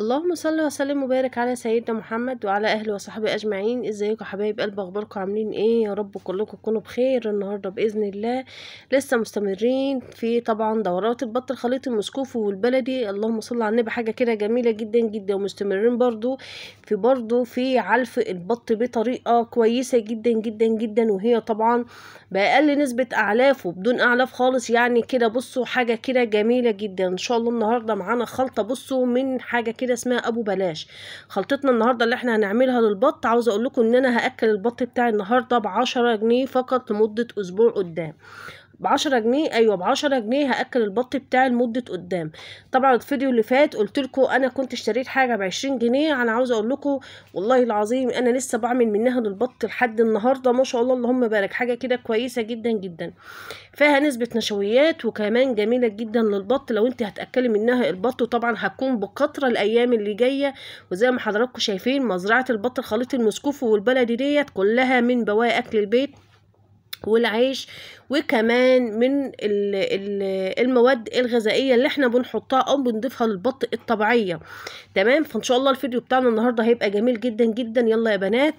اللهم صل وسلم وبارك على سيدنا محمد وعلى اهله وصحبه اجمعين ازيكم حبايب قلب اخباركم عاملين ايه يا رب كلكم تكونوا بخير النهارده باذن الله لسه مستمرين في طبعا دورات البط الخليط المسكوف والبلدي اللهم صل على النبي حاجه كده جميله جدا جدا ومستمرين برضو في برضو في علف البط بطريقه كويسه جدا جدا جدا وهي طبعا باقل نسبه اعلافه بدون اعلاف خالص يعني كده بصوا حاجه كده جميله جدا ان شاء الله النهارده معانا خلطه بصوا من حاجه كده جديده اسمها ابو بلاش خلطتنا النهارده اللي احنا هنعملها للبط عاوزه اقول لكم ان انا هاكل البط بتاعي النهارده ب 10 جنيه فقط لمده اسبوع قدام بعشرة جنيه ايوه بعشرة جنيه هاكل البط بتاعي لمده قدام طبعا الفيديو اللي فات قلت لكم انا كنت اشتريت حاجه بعشرين جنيه انا عاوزه اقول لكم والله العظيم انا لسه بعمل منها للبط لحد النهارده ما شاء الله اللهم بارك حاجه كده كويسه جدا جدا فيها نسبه نشويات وكمان جميله جدا للبط لو انت هتاكلي منها البط وطبعا هتكون بكترة الايام اللي جايه وزي ما حضراتكم شايفين مزرعه البط خليط المسكوف والبلدي ديت كلها من بواقي اكل البيت والعيش وكمان من المواد الغذائيه اللي احنا بنحطها او بنضيفها للبط الطبيعيه تمام فان شاء الله الفيديو بتاعنا النهارده هيبقى جميل جدا جدا يلا يا بنات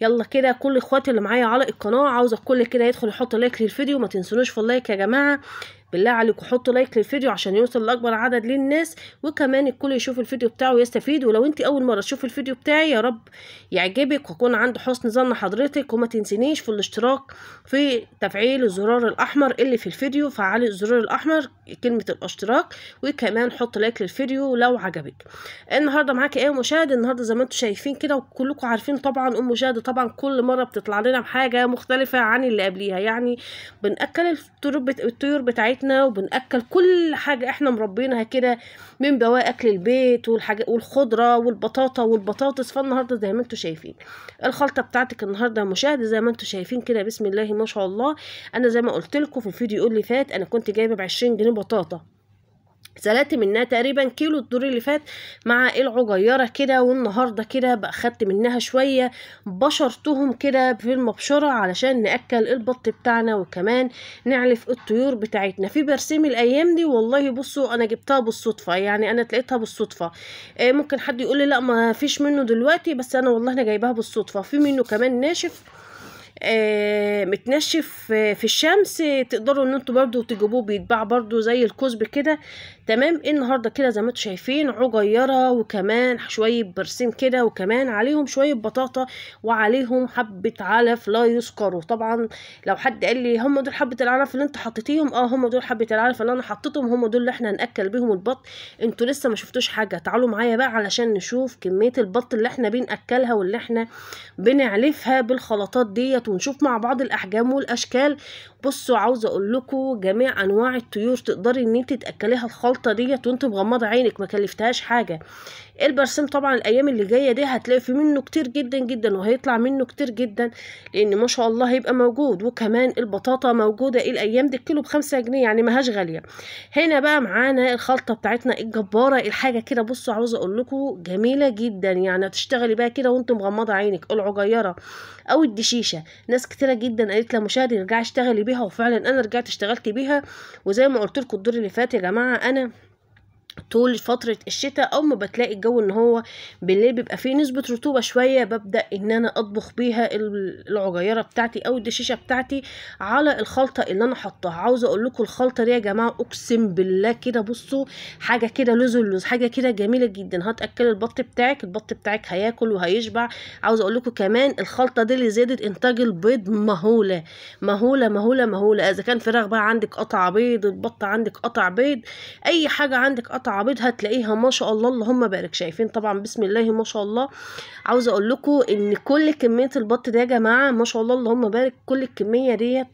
يلا كده كل اخواتي اللي معايا على القناه عاوزة كل كده يدخل يحط لايك للفيديو ما تنسونوش في اللايك يا جماعه بالله عليكم حطوا لايك للفيديو عشان يوصل لاكبر عدد للناس وكمان الكل يشوف الفيديو بتاعه ويستفيد ولو انت اول مره تشوف الفيديو بتاعي يا رب يعجبك واكون عند حسن ظن حضرتك وما تنسينيش في الاشتراك في تفعيل الزرار الاحمر اللي في الفيديو فعلي الزرار الاحمر كلمه الاشتراك وكمان حط لايك للفيديو لو عجبك النهارده معاكي ايه مشاهد النهارده زي ما انتم شايفين كده وكلكم عارفين طبعا ام مشاهد طبعا كل مره بتطلع لنا بحاجه مختلفه عن اللي قبليها يعني بناكل الطيور بتاعتنا بتاعتنا وبنأكل كل حاجة احنا مربينها كده من بواقي أكل البيت والحاجة والخضرة والبطاطا والبطاطس فالنهاردة زي ما انتوا شايفين الخلطة بتاعتك النهاردة مشاهدة زي ما انتوا شايفين كده بسم الله ما شاء الله أنا زي ما قلت لكم في الفيديو اللي فات أنا كنت جايبة بعشرين جنيه بطاطا سلقت منها تقريبا كيلو الدور اللي فات مع العجيره كده والنهارده كده بقى خدت منها شويه بشرتهم كده في المبشره علشان ناكل البط بتاعنا وكمان نعلف الطيور بتاعتنا في برسيم الايام دي والله بصوا انا جبتها بالصدفه يعني انا لقيتها بالصدفه آه، ممكن حد يقول لي لا ما فيش منه دلوقتي بس انا والله انا جايباها بالصدفه في منه كمان ناشف آه متنشف آه في الشمس تقدروا ان انتوا برضو تجيبوه بيتباع برضو زي الكزب كده تمام إيه النهارده كده زي ما انتم شايفين عجيره وكمان شويه برسيم كده وكمان عليهم شويه بطاطا وعليهم حبه علف لا يذكروا طبعا لو حد قال لي هم دول حبه العلف اللي انت حطيتيهم اه هم دول حبه العلف اللي انا حطيتهم هم دول اللي احنا هناكل بيهم البط انتوا لسه ما شفتوش حاجه تعالوا معايا بقى علشان نشوف كميه البط اللي احنا بناكلها واللي احنا بنعلفها بالخلطات ديت ونشوف مع بعض الاحجام والاشكال بصوا عاوزه اقول لكم جميع انواع الطيور تقدري ان انت تاكليها الخلطه النقطه ديت وانت مغمضه عينك ما كلفتهاش حاجه البرسيم طبعا الايام اللي جايه دي هتلاقي في منه كتير جدا جدا وهيطلع منه كتير جدا لان ما شاء الله هيبقى موجود وكمان البطاطا موجوده إيه الايام دي الكيلو بخمسة جنيه يعني مهاش غاليه هنا بقى معانا الخلطه بتاعتنا الجباره الحاجه كده بصوا عاوزه اقول لكم جميله جدا يعني هتشتغلي بقى كده وانت مغمضه عينك العجيره او الدشيشه ناس كتيره جدا قالت لها مشاهدي ارجعي اشتغلي بيها وفعلا انا رجعت اشتغلت بيها وزي ما قلت لكم الدور اللي فات يا جماعه انا طول فترة الشتاء أو ما بتلاقي الجو إن هو بالليل بيبقى فيه نسبة رطوبة شوية ببدأ إن أنا أطبخ بيها العجيرة بتاعتي أو الدشيشة بتاعتي على الخلطة اللي أنا حطها عاوزة أقول لكم الخلطة دي يا جماعة أقسم بالله كده بصوا حاجة كده لوز اللوز حاجة كده جميلة جدا هتأكل البط بتاعك البط بتاعك هياكل وهيشبع عاوزة أقول لكم كمان الخلطة دي اللي زادت إنتاج البيض مهولة مهولة مهولة مهولة إذا كان في بقى عندك قطع بيض البط عندك قطع بيض أي حاجة عندك قطع كعبيطها تلاقيها ما شاء الله اللهم بارك شايفين طبعا بسم الله ما شاء الله عاوزه اقول لكم ان كل كميه البط ده يا جماعه ما شاء الله اللهم بارك كل الكميه ديت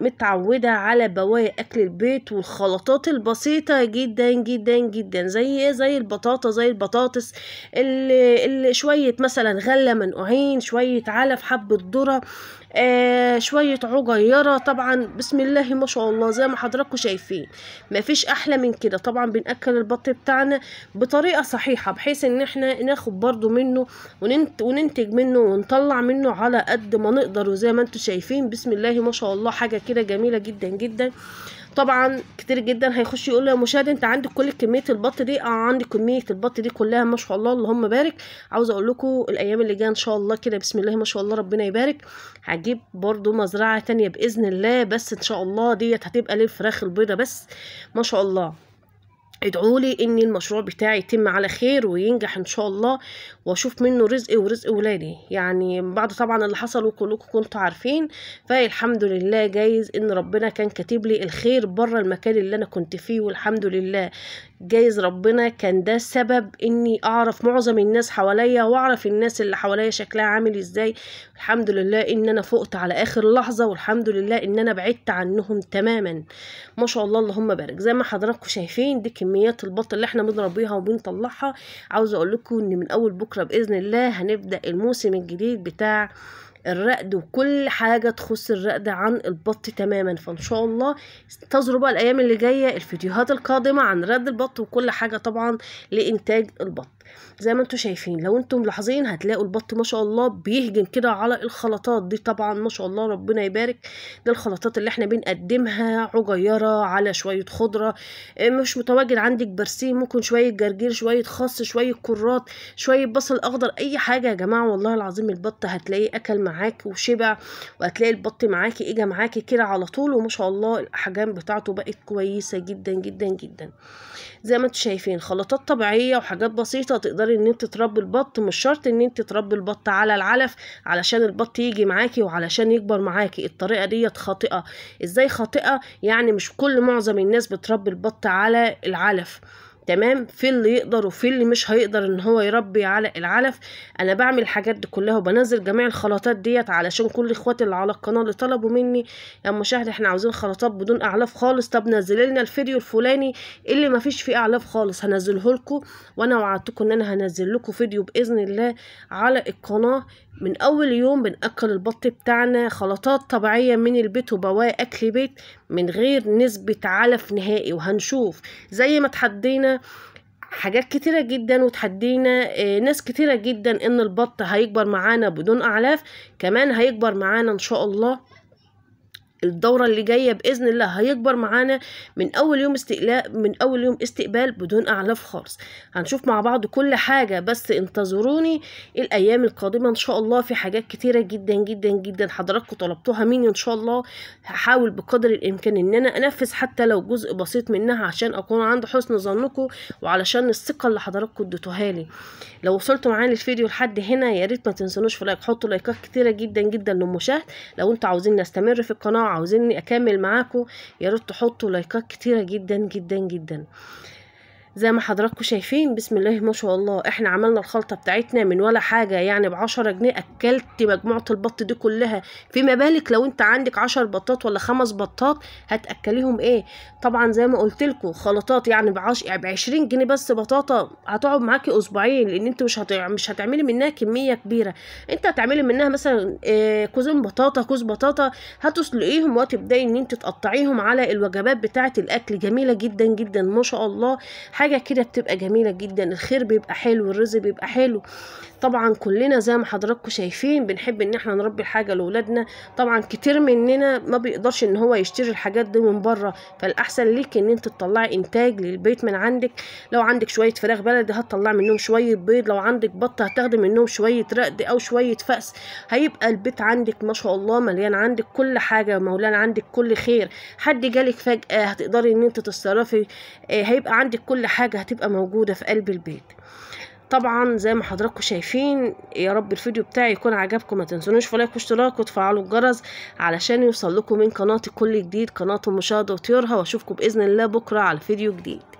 متعودة على بواقي أكل البيت والخلطات البسيطة جدا جدا جدا زي ايه زي البطاطا زي البطاطس اللي, اللي شوية مثلا غلة منقوعين شوية علف حبة ذرة آه، شوية عجيرة طبعا بسم الله ما شاء الله زي ما حضراتكم شايفين مفيش أحلى من كده طبعا بنأكل البط بتاعنا بطريقة صحيحة بحيث ان احنا ناخد برضو منه وننتج منه ونطلع منه على قد ما نقدر وزي ما انتم شايفين بسم الله ما شاء الله حاجة كده جميلة جدا جدا طبعا كتير جدا هيخش يقول له يا مشاهد انت عندك كل كميه البط دي اه عندي كميه البط دي كلها ما شاء الله اللهم بارك عاوزه اقول لكم الايام اللي جايه ان شاء الله كده بسم الله ما شاء الله ربنا يبارك هجيب برده مزرعه تانية باذن الله بس ان شاء الله ديت هتبقى للفراخ البيضه بس ما شاء الله ادعوا لي ان المشروع بتاعي يتم على خير وينجح ان شاء الله واشوف منه رزقي ورزق ولادي يعني بعد طبعا اللي حصل وكلكم كنتوا عارفين فالحمد لله جايز ان ربنا كان كاتب لي الخير بره المكان اللي انا كنت فيه والحمد لله جايز ربنا كان ده سبب اني اعرف معظم الناس حواليا واعرف الناس اللي حواليا شكلها عامل ازاي الحمد لله ان انا فقت على اخر لحظه والحمد لله ان انا بعدت عنهم تماما ما شاء الله اللهم بارك زي ما حضراتكم شايفين دي كميات البط اللي احنا بيها وبنطلعها عاوزه اقول لكم ان من اول بكره باذن الله هنبدا الموسم الجديد بتاع الرقد وكل حاجة تخص الرقد عن البط تماما فان شاء الله انتظروا بقى الايام اللي جاية الفيديوهات القادمة عن رقد البط وكل حاجة طبعا لانتاج البط زي ما انتم شايفين لو انتم ملاحظين هتلاقوا البط ما شاء الله بيهجم كده على الخلطات دي طبعا ما شاء الله ربنا يبارك ده الخلطات اللي احنا بنقدمها عجيره على شويه خضره آه، مش متواجد عندك برسيم ممكن شويه جرجير شويه خس شويه كرات شويه بصل اخضر اي حاجه يا جماعه والله العظيم البط هتلاقيه اكل معاك وشبع وهتلاقي البط معاكي اجى معاكي كده على طول وما شاء الله الاحجام بتاعته بقت كويسه جدا جدا جدا زي ما انتم شايفين خلطات طبيعيه وحاجات بسيطه تقدري ان انت تربي البط مش شرط ان انت تربي البط على العلف علشان البط يجي معاكي وعلشان يكبر معاكي الطريقه ديت خاطئه ازاي خاطئه يعني مش كل معظم الناس بتربي البط على العلف تمام في اللي يقدر وفي اللي مش هيقدر ان هو يربي على العلف انا بعمل الحاجات دي كلها وبنزل جميع الخلطات ديت علشان كل اخواتي اللي على القناه اللي طلبوا مني يا ام احنا عاوزين خلطات بدون اعلاف خالص طب نزل لنا الفيديو الفلاني اللي ما فيش فيه اعلاف خالص هنزله لكم وانا وعدتكم ان انا هنزل لكم فيديو باذن الله على القناه من اول يوم بنأكل البط بتاعنا خلطات طبيعية من البيت وبواقي اكل بيت من غير نسبة علف نهائي وهنشوف زي ما تحدينا حاجات كتيرة جدا وتحدينا آه، ناس كتيرة جدا ان البط هيكبر معانا بدون اعلاف كمان هيكبر معانا ان شاء الله الدورة اللي جاية بإذن الله هيكبر معانا من أول يوم استقلاء من أول يوم استقبال بدون أعلاف خالص هنشوف مع بعض كل حاجة بس انتظروني الأيام القادمة إن شاء الله في حاجات كتيرة جدا جدا جدا حضراتكم طلبتوها مني إن شاء الله هحاول بقدر الإمكان إن أنا أنفذ حتى لو جزء بسيط منها عشان أكون عند حسن ظنكم وعلشان الثقة اللي حضراتكم اديتوها لي لو وصلتوا معايا للفيديو لحد هنا يا ريت ما تنسونوش في لايك حطوا لايكات كتيرة جدا جدا للمشاهد لو انتوا عاوزين نستمر في القناة عاوزيني اكمل معاكم يا ريت تحطوا لايكات كتيره جدا جدا جدا زي ما حضراتكم شايفين بسم الله ما شاء الله احنا عملنا الخلطه بتاعتنا من ولا حاجه يعني ب 10 جنيه اكلت مجموعه البط دي كلها فيما بالك لو انت عندك 10 بطات ولا خمس بطات هتاكليهم ايه طبعا زي ما قلت لكم خلطات يعني ب 20 يعني جنيه بس بطاطا هتقعد معاكي اسبوعين لان انت مش هت... مش هتعملي منها كميه كبيره انت هتعملي منها مثلا آه، كوزين بطاطا كوز بطاطا هتسلقيهم وتبداي ان انت تقطعيهم على الوجبات بتاعه الاكل جميله جدا جدا ما شاء الله حاجة كده بتبقى جميلة جدا الخير بيبقى حلو الرزق بيبقى حلو طبعا كلنا زي ما حضراتكم شايفين بنحب ان احنا نربي الحاجة لولادنا طبعا كتير مننا ما بيقدرش ان هو يشتري الحاجات دي من بره فالاحسن ليك ان انت تطلعي انتاج للبيت من عندك لو عندك شوية فراخ بلدي هتطلع منهم شوية بيض لو عندك بطة هتاخدي منهم شوية رقد او شوية فأس هيبقى البيت عندك ما شاء الله مليان عندك كل حاجة مولانا عندك كل خير حد جالك فجأة هتقدري ان انت تتصرفي آه، هيبقى عندك كل حاجة هتبقى موجودة في قلب البيت طبعا زي ما حضراتكم شايفين يا رب الفيديو بتاعي يكون عجبكم ما تنسونوش في لايك واشتراك وتفعلوا الجرس علشان يوصل لكم من قناتي كل جديد قناة المشاهدة وطيورها واشوفكم باذن الله بكره على فيديو جديد